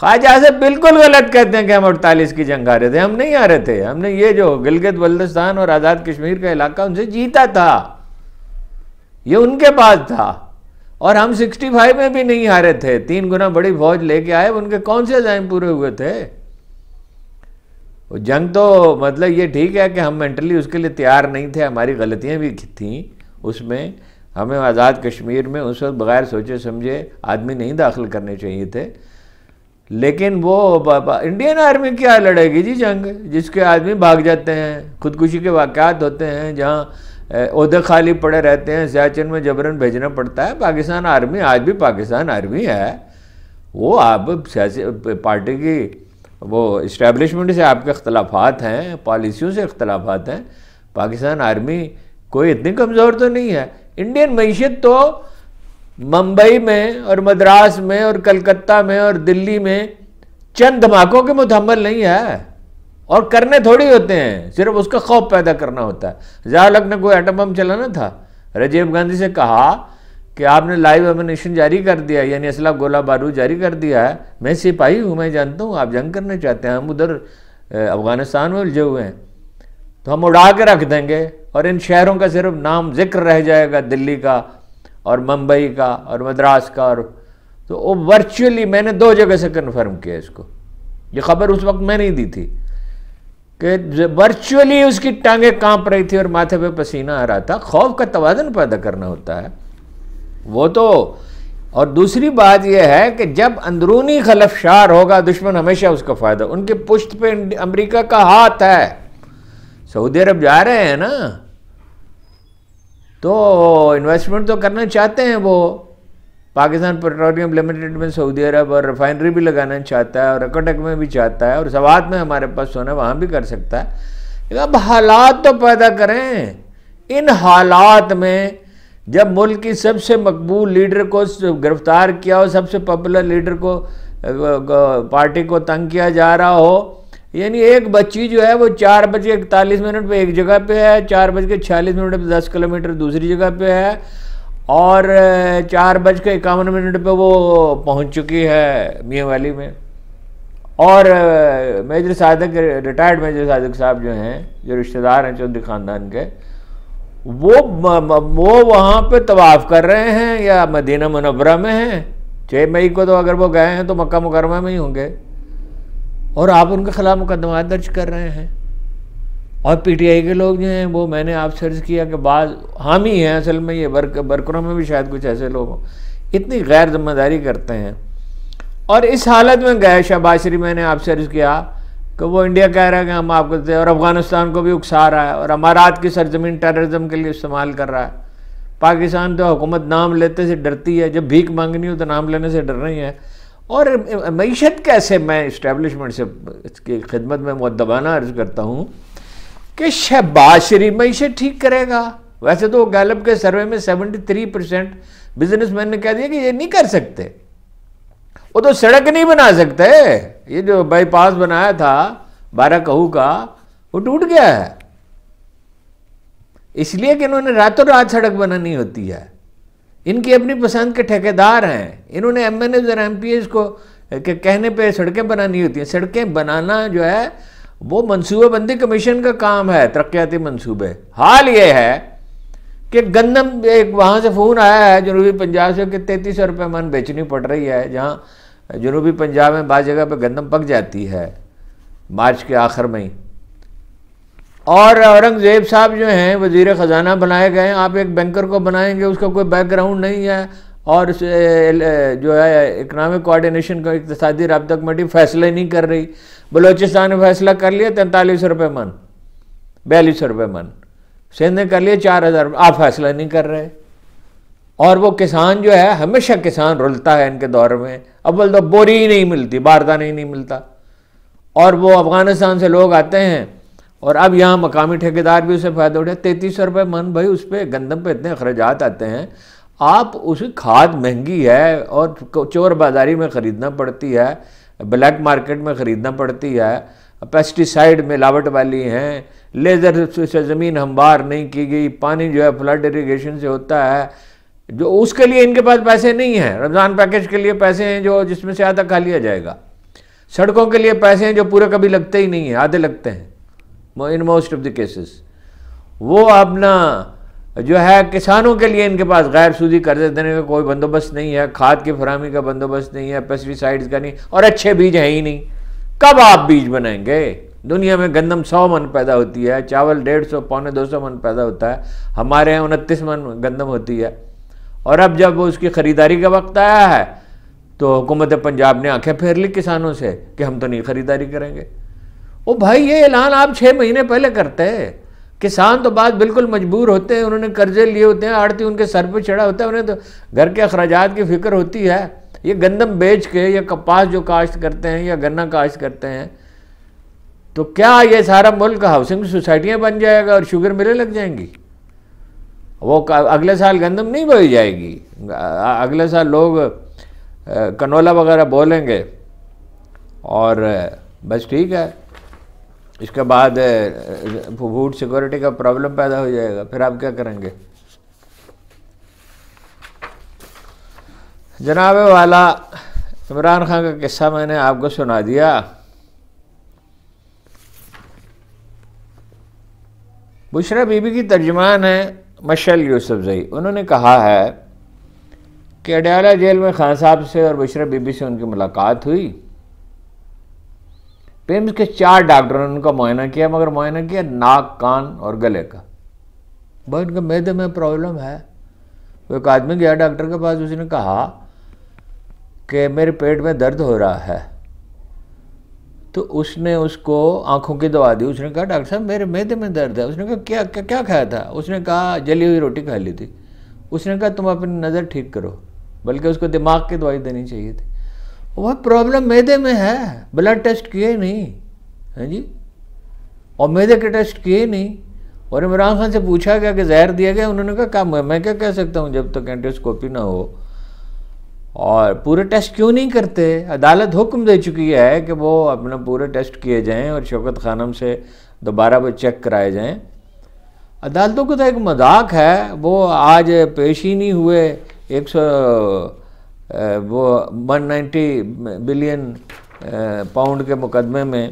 خواجہ سے بالکل غلط کہتے ہیں کہ ہم اڑتالیس کی جنگ آ رہے تھے ہم نہیں آ رہے تھے ہم نے یہ جو گلگت بلتستان اور آزاد کشمیر کا علاقہ ان سے جیتا تھا یہ ان کے پاس تھا اور ہم سکسٹی فائیو میں بھی نہیں ہارے تھے تین گنا بڑی فوج لے کے آئے ان کے کون سے عزائم پورے ہوئے تھے جنگ تو مطلب یہ ٹھیک ہے کہ ہم مینٹلی اس کے لیے تیار نہیں تھے ہماری غلطیاں بھی تھیں اس میں ہمیں آزاد کشمیر میں اس وقت بغیر سوچے سمجھے آدمی نہیں داخل کرنے چاہیے تھے لیکن وہ انڈین آرمی کیا لڑے گی جی جنگ جس کے آدمی بھاگ جاتے ہیں خودکشی کے واقعات ہوتے ہیں جہاں عہدے خالی پڑے رہتے ہیں سیاچن میں جبرن بھیجنا پڑتا ہے پاکستان آرمی آج بھی پاکستان آرمی ہے وہ آپ سیاسی پارٹی کی وہ اسٹیبلشمنٹ سے آپ کے اختلافات ہیں پالیسیوں سے اختلافات ہیں پاکستان آرمی کوئی اتنی کمزور تو نہیں ہے انڈین معیشت تو ممبئی میں اور مدراس میں اور کلکتہ میں اور دلی میں چند دھماکوں کے متحمل نہیں ہے اور کرنے تھوڑی ہوتے ہیں صرف اس کا خوف پیدا کرنا ہوتا ہے زیادہ نے کوئی ایٹم بم چلانا تھا رجیب گاندھی سے کہا کہ آپ نے لائیو ایمنیشن جاری کر دیا یعنی اسلح گولہ بارو جاری کر دیا ہے میں سپاہی ہوں میں جانتا ہوں آپ جنگ کرنا چاہتے ہیں ہم ادھر افغانستان میں الجھے ہوئے ہیں تو ہم اڑا کے رکھ دیں گے اور ان شہروں کا صرف نام ذکر رہ جائے گا دلی کا اور ممبئی کا اور مدراس کا اور تو وہ ورچولی میں نے دو جگہ سے کنفرم کیا اس کو یہ خبر اس وقت میں نہیں دی تھی کہ ورچولی اس کی ٹانگیں کانپ رہی تھی اور ماتھے پہ پسینہ آ رہا تھا خوف کا توازن پیدا کرنا ہوتا ہے وہ تو اور دوسری بات یہ ہے کہ جب اندرونی خلف شار ہوگا دشمن ہمیشہ اس کا فائدہ ان کے پشت پہ امریکہ کا ہاتھ ہے سعودی عرب جا رہے ہیں نا تو انویسٹمنٹ تو کرنا چاہتے ہیں وہ پاکستان پیٹرولیم لمیٹڈ میں سعودی عرب اور ریفائنری بھی لگانا چاہتا ہے اور اکٹک میں بھی چاہتا ہے اور سوات میں ہمارے پاس سونا وہاں بھی کر سکتا ہے اب حالات تو پیدا کریں ان حالات میں جب ملک کی سب سے مقبول لیڈر کو گرفتار کیا ہو سب سے پاپولر لیڈر کو پارٹی کو تنگ کیا جا رہا ہو یعنی ایک بچی جو ہے وہ چار بج کے اکتالیس منٹ پہ ایک جگہ پہ ہے چار بج کے چھیالیس منٹ پہ دس کلومیٹر دوسری جگہ پہ ہے اور چار بج کے اکاون منٹ پہ وہ پہنچ چکی ہے میاں والی میں اور major Sadiq retired major Sadiq صاحب جو ہیں جو رشتہ دار ہیں چودھری خاندان کے وہ وہاں پہ طواف کر رہے ہیں یا مدینہ منورہ میں ہیں چھ مئی کو تو اگر وہ گئے ہیں تو مکہ مکرمہ میں ہی ہوں گے اور آپ ان کے خلاف مقدمات درج کر رہے ہیں اور پی ٹی آئی کے لوگ جو ہیں وہ میں نے آپ سرج کیا کہ بعض حامی ہیں اصل میں یہ برکروں میں بھی شاید کچھ ایسے لوگ ہوں اتنی غیر ذمہ داری کرتے ہیں اور اس حالت میں گئے شہباز شریف میں نے آپ سرج کیا کہ وہ انڈیا کہہ رہا ہے کہ ہم آپ کو اور افغانستان کو بھی اکسا رہا ہے اور امارات کی سرزمین ٹیررزم کے لیے استعمال کر رہا ہے پاکستان تو حکومت نام لیتے سے ڈرتی ہے جب بھیک مانگنی ہو تو نام لینے سے ڈر رہی ہے اور معیشت کیسے میں اسٹیبلشمنٹ سے خدمت میں مدبانہ عرض کرتا ہوں کہ شہباز شریف معیشت ٹھیک کرے گا ویسے تو گیلپ کے سروے میں seventy three percent businessmen نے کہہ دیا کہ یہ نہیں کر سکتے وہ تو سڑک نہیں بنا سکتے یہ جو بائی پاس بنایا تھا بارہ کہو کا وہ ٹوٹ گیا ہے اس لیے کہ انہوں نے راتوں رات سڑک بنانی ہوتی ہے ان کی اپنی پسند کے ٹھیکے دار ہیں انہوں نے ایم این ایز اور ایم پی ایز کو کہنے پہ سڑکیں بنانی ہوتی ہیں سڑکیں بنانا جو ہے وہ منصوبہ بندی کمیشن کا کام ہے ترقیاتی منصوبے حال یہ ہے کہ گندم ایک وہاں سے فون آیا ہے جنوبی پنجاب سے کہ تینتیس سو روپئے من بیچنی پڑ رہی ہے جہاں جنوبی پنجاب میں بعض جگہ پہ گندم پک جاتی ہے مارچ کے آخر میں ہی اورنگ زیب صاحب جو ہیں وزیر خزانہ بنائے گئے ہیں آپ ایک بینکر کو بنائیں گے اس کا کوئی بیک گراؤنڈ نہیں ہے اور اس جو ہے اکنامک کوارڈینیشن کا اقتصادی رابطہ کمیٹی فیصلہ نہیں کر رہی بلوچستان نے فیصلہ کر لیا تینتالیس روپے من بیالیس روپے من سندھ نے کر لیا چار ہزار آپ فیصلہ نہیں کر رہے اور وہ کسان جو ہے ہمیشہ کسان رلتا ہے ان کے دور میں اول تو بوری ہی نہیں ملتی باردہ نہیں ملتا اور وہ افغانستان سے لوگ آتے ہیں اور اب یہاں مقامی ٹھیکیدار بھی اسے فائدہ اٹھے تینتیس سو روپئے من بھائی اس پہ گندم پہ اتنے اخراجات آتے ہیں آپ اس کھاد مہنگی ہے اور چور بازاری میں خریدنا پڑتی ہے بلیک مارکیٹ میں خریدنا پڑتی ہے پیسٹیسائڈ ملاوٹ والی ہیں لیزر سے زمین ہمبار نہیں کی گئی پانی جو ہے فلڈ اریگیشن سے ہوتا ہے جو اس کے لیے ان کے پاس پیسے نہیں ہیں رمضان پیکج کے لیے پیسے ہیں جو جس میں سے آدھا کھا لیا جائے گا سڑکوں کے لیے پیسے ہیں جو پورے کبھی لگتے ہی نہیں ہیں آدھے لگتے ہیں in most of the cases وہ اپنا جو ہے کسانوں کے لیے ان کے پاس غیر سودی قرضے دینے کا کوئی بندوبست نہیں ہے کھاد کی فراہمی کا بندوبست نہیں ہے سائڈز کا نہیں اور اچھے بیج ہیں ہی نہیں کب آپ بیج بنائیں گے دنیا میں گندم سو من پیدا ہوتی ہے چاول ڈیڑھ سو پونے دو سو من پیدا ہوتا ہے ہمارے یہاں انتیس من گندم ہوتی ہے اور اب جب اس کی خریداری کا وقت آیا ہے تو حکومت پنجاب نے آنکھیں پھیر لی کسانوں سے کہ ہم تو نہیں خریداری کریں گے او بھائی یہ اعلان آپ چھ مہینے پہلے کرتے کسان تو بات بالکل مجبور ہوتے ہیں انہوں نے قرضے لیے ہوتے ہیں آڑتی ان کے سر پہ چڑھا ہوتا ہے انہیں تو گھر کے اخراجات کی فکر ہوتی ہے یہ گندم بیچ کے یا کپاس جو کاشت کرتے ہیں یا گنا کاشت کرتے ہیں تو کیا یہ سارا ملک ہاؤسنگ سوسائٹیاں بن جائے گا اور شوگر ملیں لگ جائیں گی وہ اگلے سال گندم نہیں بوئی جائے گی اگلے سال لوگ کنولا وغیرہ بولیں گے اور بس ٹھیک ہے اس کے بعد فوڈ سیکورٹی کا پرابلم پیدا ہو جائے گا پھر آپ کیا کریں گے جناب والا عمران خان کا قصہ میں نے آپ کو سنا دیا بشرا بی بی کی ترجمان ہے مشل یوسف زئی انہوں نے کہا ہے کہ اڈیالہ جیل میں خان صاحب سے اور بشرا بی بی سے ان کی ملاقات ہوئی کے چار ڈاکٹروں نے ان کا معائنہ کیا مگر معائنہ کیا ناک کان اور گلے کا بھائی ان کے میدے میں پرابلم ہے وہ ایک آدمی گیا ڈاکٹر کے پاس اس نے کہا کہ میرے پیٹ میں درد ہو رہا ہے تو اس نے اس کو آنکھوں کی دوا دی اس نے کہا ڈاکٹر صاحب میرے میدے میں درد ہے اس نے کہا کیا کیا کھایا تھا اس نے کہا جلی ہوئی روٹی کھا لی تھی اس نے کہا تم اپنی نظر ٹھیک کرو بلکہ اس کو دماغ کی دوائی دینی چاہیے تھی وہ میدے میں ہے بلڈ ٹیسٹ کیے نہیں ہاں جی اور میدے کے ٹیسٹ کیے ہی نہیں اور عمران خان سے پوچھا گیا کہ زہر دیا گیا انہوں نے کہا کام میں کیا کہہ سکتا ہوں جب تک اینڈیوسکوپی نہ ہو اور پورے ٹیسٹ کیوں نہیں کرتے عدالت حکم دے چکی ہے کہ وہ اپنا پورے ٹیسٹ کیے جائیں اور شوکت خانم سے دوبارہ وہ چیک کرائے جائیں عدالتوں کو تو ایک مذاق ہے وہ آج پیش ہی نہیں ہوئے ایک سو وہ ون نائنٹی بلین پاؤنڈ کے مقدمے میں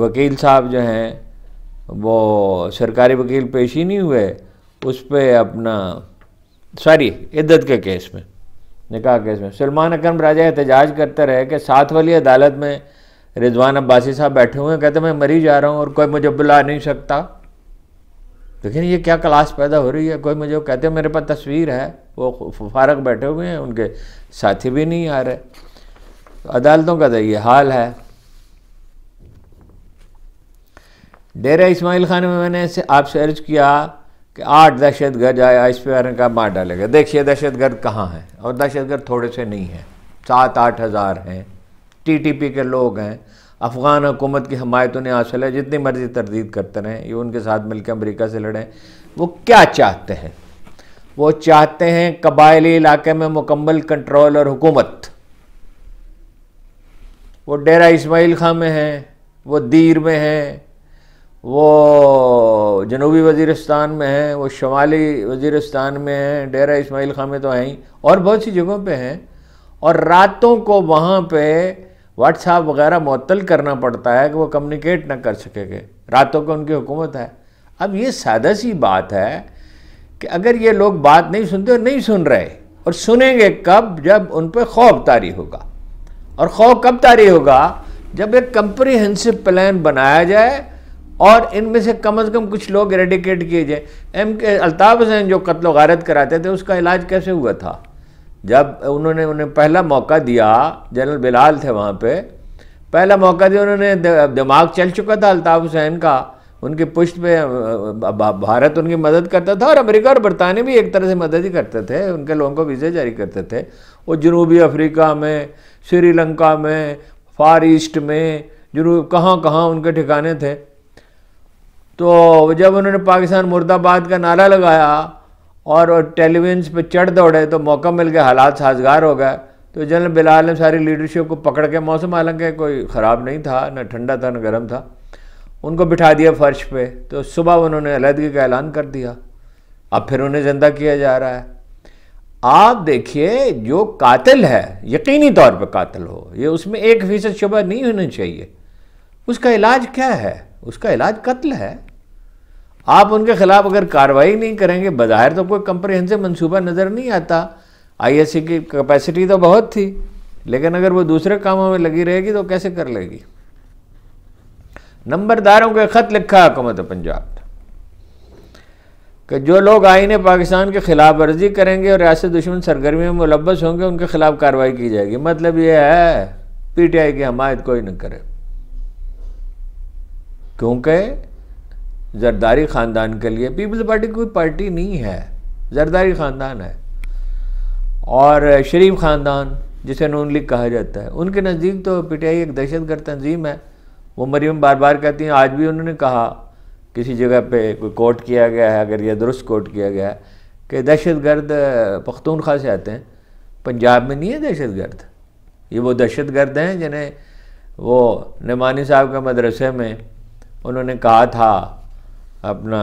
وکیل صاحب جو ہیں وہ سرکاری وکیل پیش ہی نہیں ہوئے اس پہ اپنا سوری عدت کے کیس میں نکاح کیس میں سلمان اکرم راجہ احتجاج کرتے رہے کہ ساتھ والی عدالت میں رضوان عباسی صاحب بیٹھے ہوئے ہیں کہتے ہیں میں مری جا رہا ہوں اور کوئی مجھے بلا نہیں سکتا دیکھیں یہ کیا کلاس پیدا ہو رہی ہے کوئی مجھے کہتے ہیں میرے پاس تصویر ہے وہ فارغ بیٹھے ہوئے ہیں ان کے ساتھی بھی نہیں آ رہے عدالتوں کا تو یہ حال ہے ڈیرہ اسماعیل خان میں میں نے آپ سے عرض کیا کہ آٹھ دہشت گرد آئے آئس پیار کا مار ڈالے گا دیکھیے دہشت گرد کہاں ہیں اور دہشت گرد تھوڑے سے نہیں ہیں سات آٹھ ہزار ہیں ٹی ٹی پی کے لوگ ہیں افغان حکومت کی حمایتوں نے حاصل ہے جتنی مرضی تردید کرتے رہیں یہ ان کے ساتھ مل کے امریکہ سے لڑیں وہ کیا چاہتے ہیں وہ چاہتے ہیں قبائلی علاقے میں مکمل کنٹرول اور حکومت وہ ڈیرہ اسماعیل خان میں ہیں وہ دیر میں ہیں وہ جنوبی وزیرستان میں ہیں وہ شمالی وزیرستان میں ہیں ڈیرہ اسماعیل خان میں تو ہیں ہی اور بہت سی جگہوں پہ ہیں اور راتوں کو وہاں پہ واٹس ایپ وغیرہ معطل کرنا پڑتا ہے کہ وہ کمیونیکیٹ نہ کر سکے گے راتوں کو ان کی حکومت ہے اب یہ سادہ سی بات ہے کہ اگر یہ لوگ بات نہیں سنتے اور نہیں سن رہے اور سنیں گے کب جب ان پہ خوف طاری ہوگا اور خوف کب تاری ہوگا جب ایک کمپریہنسو پلان بنایا جائے اور ان میں سے کم از کم کچھ لوگ ریڈیکیٹ کیے جائے ایم کے الطاف حسین جو قتل و غارت کراتے تھے اس کا علاج کیسے ہوا تھا جب انہوں نے انہیں پہلا موقع دیا جنرل بلال تھے وہاں پہ پہلا موقع دیا انہوں نے دماغ چل چکا تھا الطاف حسین کا ان کی پشت پہ بھارت ان کی مدد کرتا تھا اور امریکہ اور برطانیہ بھی ایک طرح سے مدد ہی کرتے تھے ان کے لوگوں کو ویزے جاری کرتے تھے وہ جنوبی افریقہ میں سری لنکا میں فار ایسٹ میں جنوب کہاں کہاں ان کے ٹھکانے تھے تو جب انہوں نے پاکستان مرد آباد کا نعرہ لگایا اور ٹیلی ویژنس پہ چڑھ دوڑے تو موقع مل گیا حالات سازگار ہو گئے تو جنرل بلال نے ساری لیڈرشپ کو پکڑ کے موسم حالانکہ کوئی خراب نہیں تھا نہ ٹھنڈا تھا نہ گرم تھا ان کو بٹھا دیا فرش پہ تو صبح انہوں نے علیحدگی کا اعلان کر دیا اب پھر انہیں زندہ کیا جا رہا ہے آپ دیکھیے جو قاتل ہے یقینی طور پہ قاتل ہو یہ اس میں ایک فیصد شبہ نہیں ہونا چاہیے اس کا علاج کیا ہے اس کا علاج قتل ہے آپ ان کے خلاف اگر کاروائی نہیں کریں گے بظاہر تو کوئی کمپریہنسو منصوبہ نظر نہیں آتا آئی ایس سی کی کیپیسٹی تو بہت تھی لیکن اگر وہ دوسرے کاموں میں لگی رہے گی تو کیسے کر لے گی نمبر داروں خط لکھا حکومت پنجاب کہ جو لوگ آئین پاکستان کے خلاف ورزی کریں گے اور ریاست دشمن سرگرمیوں میں ملبس ہوں گے ان کے خلاف کاروائی کی جائے گی مطلب یہ ہے پی ٹی آئی کی حمایت کوئی نہ کرے کیونکہ زرداری خاندان کے لیے پیپلز پارٹی کوئی پارٹی نہیں ہے زرداری خاندان ہے اور شریف خاندان جسے نون لیگ کہا جاتا ہے ان کے نزدیک تو پی ٹی آئی ایک دہشت گرد تنظیم ہے وہ مریم بار بار کہتی ہیں آج بھی انہوں نے کہا کسی جگہ پہ کوئی کوٹ کیا گیا ہے اگر یہ درست کوٹ کیا گیا ہے کہ دہشت گرد پختونخوا سے آتے ہیں پنجاب میں نہیں ہے دہشت گرد یہ وہ دہشت گرد ہیں جنہیں وہ نعمانی صاحب کے مدرسے میں انہوں نے کہا تھا اپنا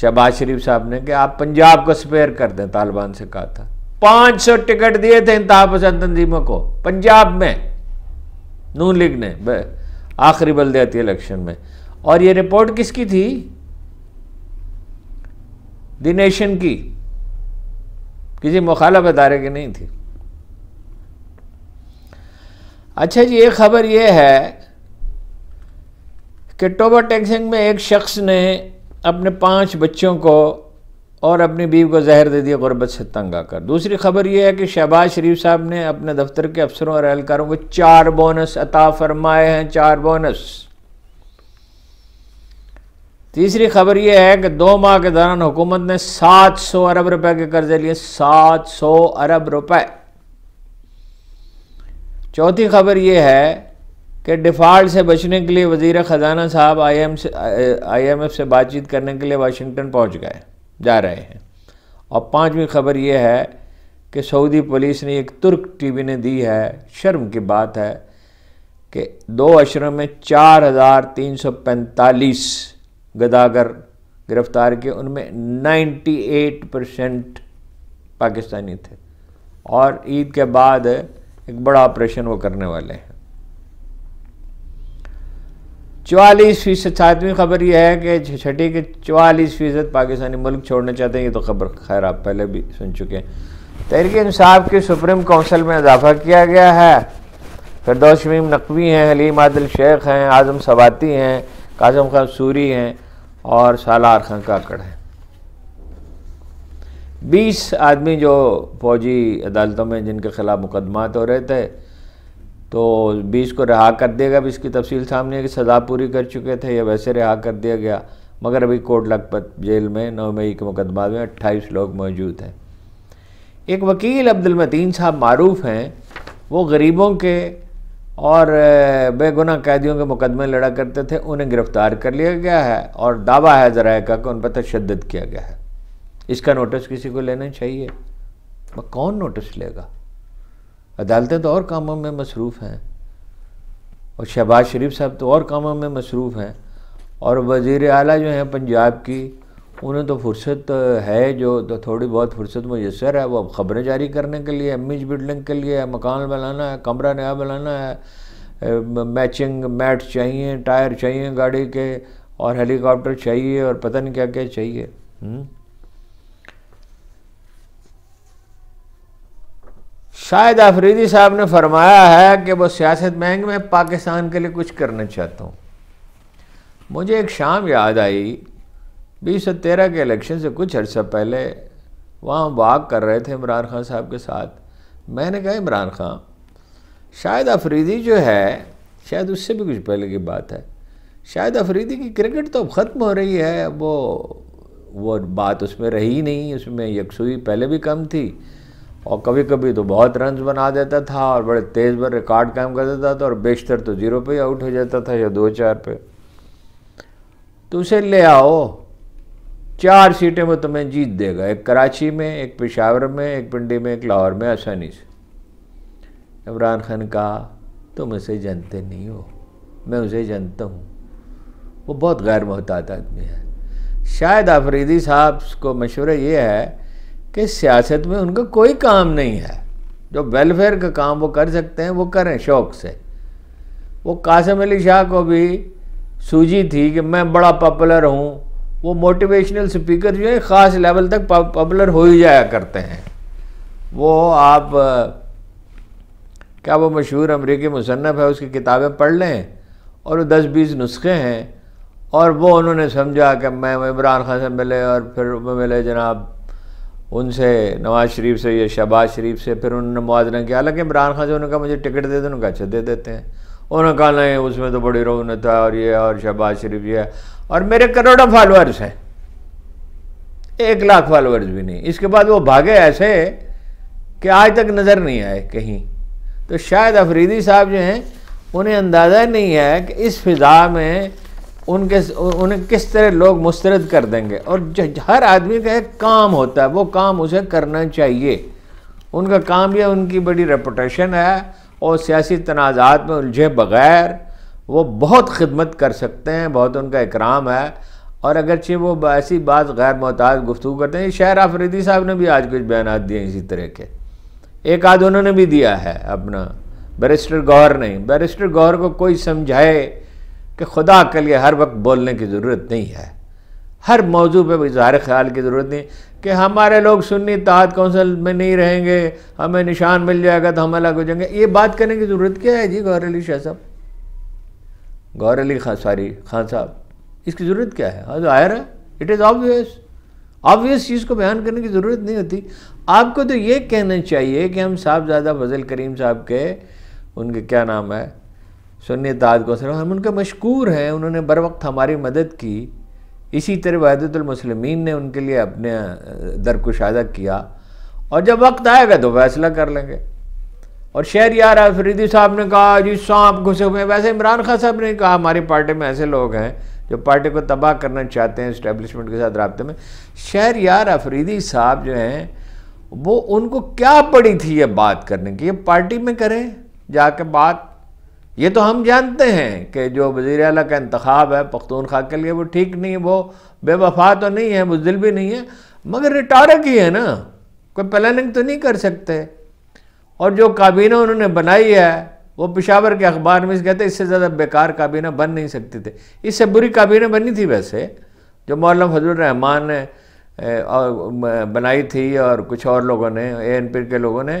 شہباز شریف صاحب نے کہ آپ پنجاب کو سپیئر کر دیں طالبان سے کہا تھا پانچ سو ٹکٹ دیے تھے انتہا پسند تنظیموں کو پنجاب میں نون لیگ نے آخری بلدیاتی الیکشن میں اور یہ رپورٹ کس کی تھی دی نیشن کی کسی مخالف ادارے کی نہیں تھی اچھا جی ایک خبر یہ ہے کہ ٹوبر ٹیکسنگ میں ایک شخص نے اپنے پانچ بچوں کو اور اپنی بیوی کو زہر دے دیا غربت سے تنگا کر دوسری خبر یہ ہے کہ شہباز شریف صاحب نے اپنے دفتر کے افسروں اور اہلکاروں کو چار بونس عطا فرمائے ہیں چار بونس تیسری خبر یہ ہے کہ دو ماہ کے دوران حکومت نے سات سو ارب روپے کے قرضے لیے سات سو ارب روپے چوتھی خبر یہ ہے کہ ڈیفالٹ سے بچنے کے لیے وزیر خزانہ صاحب آئی ایم سے آئی ایم ایف سے بات چیت کرنے کے لیے واشنگٹن پہنچ گئے جا رہے ہیں اور پانچویں خبر یہ ہے کہ سعودی پولیس نے ایک ترک ٹی وی نے دی ہے شرم کی بات ہے کہ دو عشروں میں چار ہزار تین سو پینتالیس گداگر گرفتار کیے ان میں نائنٹی ایٹ پرسینٹ پاکستانی تھے اور عید کے بعد ایک بڑا آپریشن وہ کرنے والے ہیں چوالیس فیصد ساتویں خبر یہ ہے کہ چھٹی کے چوالیس فیصد پاکستانی ملک چھوڑنا چاہتے ہیں یہ تو خبر خیر آپ پہلے بھی سن چکے ہیں تحریک انصاف کی سپریم کونسل میں اضافہ کیا گیا ہے شمیم نقوی ہیں حلیم عادل شیخ ہیں اعظم سواتی ہیں قاسم خان سوری ہیں اور سالار خان کاکڑ ہیں بیس آدمی جو فوجی عدالتوں میں جن کے خلاف مقدمات ہو رہے تھے تو بیس اس کو رہا کر دے گا بھی اس کی تفصیل سامنے ہے کہ سزا پوری کر چکے تھے یا ویسے رہا کر دیا گیا مگر ابھی کوٹ لکھپت جیل میں نو مئی کے مقدمہ میں اٹھائیس لوگ موجود ہیں ایک وکیل عبد المتین صاحب معروف ہیں وہ غریبوں کے اور بے گناہ قیدیوں کے مقدمے لڑا کرتے تھے انہیں گرفتار کر لیا گیا ہے اور دعویٰ ہے ذرائع کا کہ ان پر تشدد کیا گیا ہے اس کا نوٹس کسی کو لینا چاہیے کون نوٹس لے گا عدالتیں تو اور کاموں میں مصروف ہیں اور شہباز شریف صاحب تو اور کاموں میں مصروف ہیں اور وزیر اعلیٰ جو ہیں پنجاب کی انہیں تو فرصت ہے جو تو تھوڑی بہت فرصت میسر ہے وہ اب خبریں جاری کرنے کے لیے امیج بلڈنگ کے لیے مکان بنانا ہے کمرہ نیا بنانا ہے میچنگ میٹ چاہیے ٹائر چاہیے گاڑی کے اور ہیلی کاپٹر چاہیے اور پتہ نہیں کیا کیا چاہیے شاید آفریدی صاحب نے فرمایا ہے کہ وہ سیاست مہنگ میں پاکستان کے لیے کچھ کرنا چاہتا ہوں مجھے ایک شام یاد آئی بیس سو تیرہ کے الیکشن سے کچھ عرصہ پہلے وہاں واک کر رہے تھے عمران خان صاحب کے ساتھ میں نے کہا عمران خان شاید آفریدی جو ہے شاید اس سے بھی کچھ پہلے کی بات ہے شاید افریدی کی کرکٹ تو اب ختم ہو رہی ہے وہ وہ بات اس میں رہی نہیں اس میں یکسوئی پہلے بھی کم تھی اور کبھی کبھی تو بہت رنز بنا دیتا تھا اور بڑے تیز بر ریکارڈ قائم کر دیتا تھا اور بیشتر تو زیرو پہ ہی آؤٹ ہو جاتا تھا یا دو چار پہ تو اسے لے آؤ چار سیٹیں وہ تمہیں جیت دے گا ایک کراچی میں ایک پشاور میں ایک پنڈی میں ایک لاہور میں آسانی سے عمران خان کہا تم اسے جانتے نہیں ہو میں اسے جانتا ہوں وہ بہت غیر محتاط آدمی ہے شاید آفریدی صاحب کو مشورہ یہ ہے کہ سیاست میں ان کا کوئی کام نہیں ہے جو ویلفیئر کا کام وہ کر سکتے ہیں وہ کریں شوق سے وہ قاسم علی شاہ کو بھی سوجی تھی کہ میں بڑا پاپولر ہوں وہ موٹیویشنل سپیکر جو ہیں خاص لیول تک پاپولر ہو ہی جایا کرتے ہیں وہ آپ کیا وہ مشہور امریکی مصنف ہے اس کی کتابیں پڑھ لیں اور وہ دس بیس نسخے ہیں اور وہ انہوں نے سمجھا کہ میں عمران خان سے ملے اور پھر ملے جناب ان سے نواز شریف سے یا شہباز شریف سے پھر انہوں نے موازنہ کیا حالانکہ عمران خان سے انہوں نے کہا مجھے ٹکٹ دے دیں نے کہا اچھا دے دیتے ہیں انہوں نے کہا نہیں اس میں تو بڑی رونت ہے اور یہ اور شہباز شریف یہ ہے اور میرے کروڑوں فالوورس ہیں ایک لاکھ فالوورس بھی نہیں اس کے بعد وہ بھاگے ایسے کہ آج تک نظر نہیں آئے کہیں تو شاید افریدی صاحب جو ہیں انہیں اندازہ نہیں ہے کہ اس فضا میں ان کے انہیں کس طرح لوگ مسترد کر دیں گے اور ہر آدمی کا ایک کام ہوتا ہے وہ کام اسے کرنا چاہیے ان کا کام یہ ان کی بڑی ریپوٹیشن ہے اور سیاسی تنازعات میں الجھے بغیر وہ بہت خدمت کر سکتے ہیں بہت ان کا اکرام ہے اور اگرچہ وہ ایسی بات غیر محتاط گفتگو کرتے ہیں شہر آفریدی صاحب نے بھی آج کچھ بیانات دیے اسی طرح کے ایک آدھ انہوں نے بھی دیا ہے اپنا بیرسٹر گور نہیں بیرسٹر گور کو کوئی سمجھائے کہ خدا کے لیے ہر وقت بولنے کی ضرورت نہیں ہے ہر موضوع پہ اظہار خیال کی ضرورت نہیں کہ ہمارے لوگ سنی تحت کونسل میں نہیں رہیں گے ہمیں نشان مل جائے گا تو ہم الگ ہو جائیں گے یہ بات کرنے کی ضرورت کیا ہے جی غور علی شاہ صاحب غور علی خان ساری خان صاحب اس کی ضرورت کیا ہے ہاں، ظاہر ہے اٹ از آبویس آبویس چیز کو بیان کرنے کی ضرورت نہیں ہوتی آپ کو تو یہ کہنا چاہیے کہ ہم صاحبزادہ فضل کریم صاحب کے ان کے کیا نام ہے سنی کو سلام ہم ان کے مشکور ہیں انہوں نے بر وقت ہماری مدد کی اسی طرح وحدت المسلمین نے ان کے لیے اپنے درکشادہ کیا اور جب وقت آئے گا تو فیصلہ کر لیں گے اور شہر یار آفریدی صاحب نے کہا جی سانپ گھسے ہوئے ہیں ویسے عمران خان صاحب نے کہا ہماری پارٹی میں ایسے لوگ ہیں جو پارٹی کو تباہ کرنا چاہتے ہیں اسٹیبلشمنٹ کے ساتھ رابطے میں شہر یار آفریدی صاحب جو ہیں وہ ان کو کیا پڑی تھی یہ بات کرنے کی یہ پارٹی میں کریں جا کے بات یہ تو ہم جانتے ہیں کہ جو وزیر اعلیٰ کا انتخاب ہے پختونخوا کے لیے وہ ٹھیک نہیں وہ بے وفا تو نہیں ہے بزدل بھی نہیں ہے مگر ریٹارک ہی ہے نا کوئی پلاننگ تو نہیں کر سکتے اور جو کابینہ انہوں نے بنائی ہے وہ پشاور کے اخبار میں اس کہتے ہیں اس سے زیادہ بیکار کابینہ بن نہیں سکتی تھی اس سے بری کابینہ بنی تھی ویسے جو مولا فضل الرحمان نے بنائی تھی اور کچھ اور لوگوں نے اے این پی کے لوگوں نے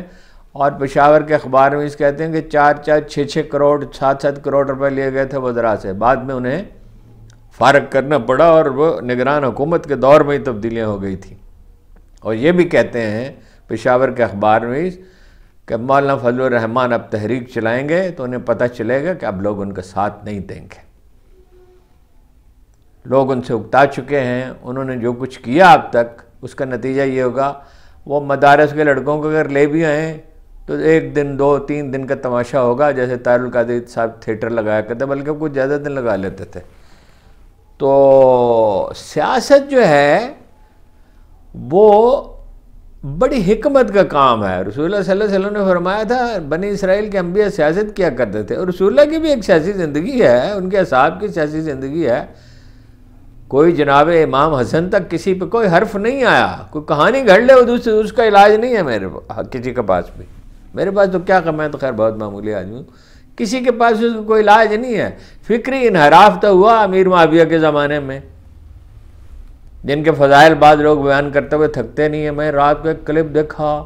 اور پشاور کے اخبار میں اس کہتے ہیں کہ چار چار چھ چھ کروڑ سات سات کروڑ روپے لیے گئے تھے وزراء سے بعد میں انہیں فارغ کرنا پڑا اور وہ نگران حکومت کے دور میں ہی تبدیلیاں ہو گئی تھیں اور یہ بھی کہتے ہیں پشاور کے اخبار میں کہ مولانا فضل الرحمان اب تحریک چلائیں گے تو انہیں پتہ چلے گا کہ اب لوگ ان کا ساتھ نہیں دیں گے لوگ ان سے اکتا چکے ہیں انہوں نے جو کچھ کیا اب تک اس کا نتیجہ یہ ہوگا وہ مدارس کے لڑکوں کو اگر لے بھی آئیں تو ایک دن دو تین دن کا تماشا ہوگا جیسے تائر القادری صاحب تھیٹر لگایا کرتے بلکہ کچھ زیادہ دن لگا لیتے تھے تو سیاست جو ہے وہ بڑی حکمت کا کام ہے رسول اللہ صلی اللہ علیہ وسلم نے فرمایا تھا بنی اسرائیل کے انبیاء سیاست کیا کرتے تھے اور رسول اللہ کی بھی ایک سیاسی زندگی ہے ان کے اصحاب کی سیاسی زندگی ہے کوئی جناب امام حسن تک کسی پہ کوئی حرف نہیں آیا کوئی کہانی گھڑ لے اس کا علاج نہیں ہے میرے کسی کے پاس بھی میرے پاس تو کیا کہ میں تو خیر بہت معمولی آدمی ہوں کسی کے پاس اس کو کوئی علاج نہیں ہے فکری انحراف تو ہوا امیر معاویہ کے زمانے میں جن کے فضائل بعض لوگ بیان کرتے ہوئے تھکتے نہیں ہیں میں رات کو ایک کلپ دیکھا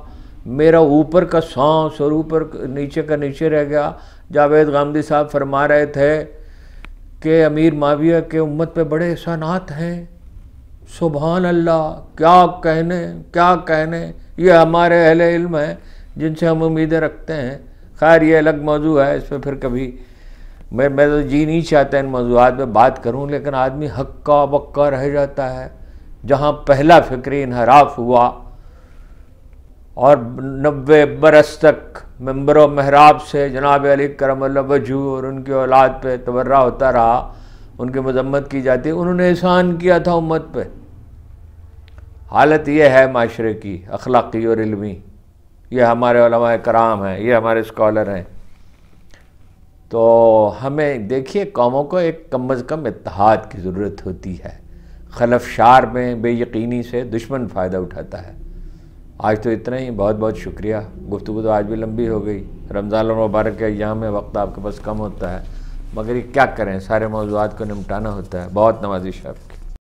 میرا اوپر کا سانس اور اوپر نیچے کا نیچے رہ گیا جاوید غامدی صاحب فرما رہے تھے کہ امیر معاویہ کے امت پہ بڑے احسانات ہیں سبحان اللہ کیا کہنے کیا کہنے یہ ہمارے اہل علم ہیں جن سے ہم امیدیں رکھتے ہیں خیر یہ الگ موضوع ہے اس پہ پھر کبھی میں میں تو جی نہیں چاہتا ان موضوعات میں بات کروں لیکن آدمی حقہ بکا رہ جاتا ہے جہاں پہلا فکری انحراف ہوا اور نوے برس تک ممبر و محراب سے جناب علی کرم اللہ وجو اور ان کی اولاد پہ تبرہ ہوتا رہا ان کی مذمت کی جاتی انہوں نے احسان کیا تھا امت پہ حالت یہ ہے معاشرے کی اخلاقی اور علمی یہ ہمارے علماء کرام ہیں یہ ہمارے اسکالر ہیں تو ہمیں دیکھیے قوموں کو ایک کم از کم اتحاد کی ضرورت ہوتی ہے خلف شار میں بے یقینی سے دشمن فائدہ اٹھاتا ہے آج تو اتنا ہی بہت بہت شکریہ گفتگو تو آج بھی لمبی ہو گئی رمضان المبارک ایام میں وقت آپ کے پاس کم ہوتا ہے مگر یہ کیا کریں سارے موضوعات کو نمٹانا ہوتا ہے بہت آپ کی